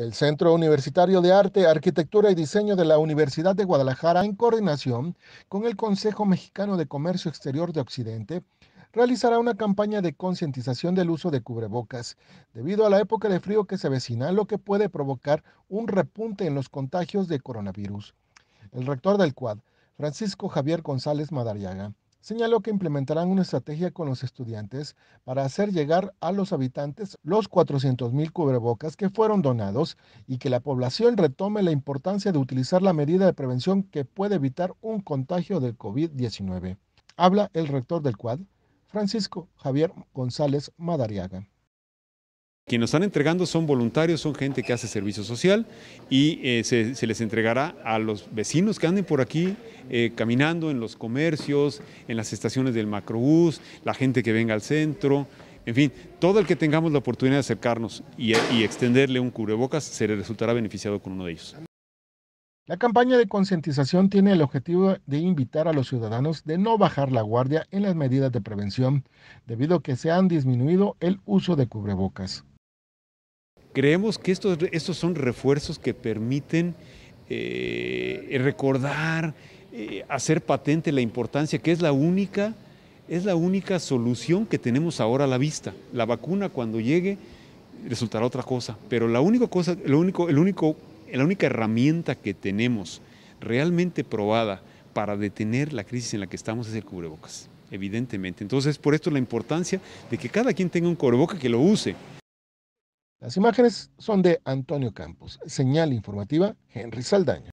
El Centro Universitario de Arte, Arquitectura y Diseño de la Universidad de Guadalajara, en coordinación con el Consejo Mexicano de Comercio Exterior de Occidente, realizará una campaña de concientización del uso de cubrebocas, debido a la época de frío que se avecina, lo que puede provocar un repunte en los contagios de coronavirus. El rector del CUAD, Francisco Javier González Madariaga, señaló que implementarán una estrategia con los estudiantes para hacer llegar a los habitantes los 400.000 cubrebocas que fueron donados y que la población retome la importancia de utilizar la medida de prevención que puede evitar un contagio del COVID-19. Habla el rector del CUAD, Francisco Javier González Madariaga. Quienes nos están entregando son voluntarios, son gente que hace servicio social y eh, se, les entregará a los vecinos que anden por aquí eh, caminando en los comercios, en las estaciones del macrobús, la gente que venga al centro, en fin, todo el que tengamos la oportunidad de acercarnos y, y extenderle un cubrebocas se le resultará beneficiado con uno de ellos. La campaña de concientización tiene el objetivo de invitar a los ciudadanos de no bajar la guardia en las medidas de prevención, debido a que se han disminuido el uso de cubrebocas. Creemos que estos, estos son refuerzos que permiten eh, recordar, eh, hacer patente la importancia que es la única, es la única solución que tenemos ahora a la vista. La vacuna cuando llegue resultará otra cosa, pero la única cosa, lo único, el único, la única herramienta que tenemos realmente probada para detener la crisis en la que estamos es el cubrebocas, evidentemente. Entonces, por esto la importancia de que cada quien tenga un cubrebocas que lo use. Las imágenes son de Antonio Campos. Señal informativa, Henry Saldaña.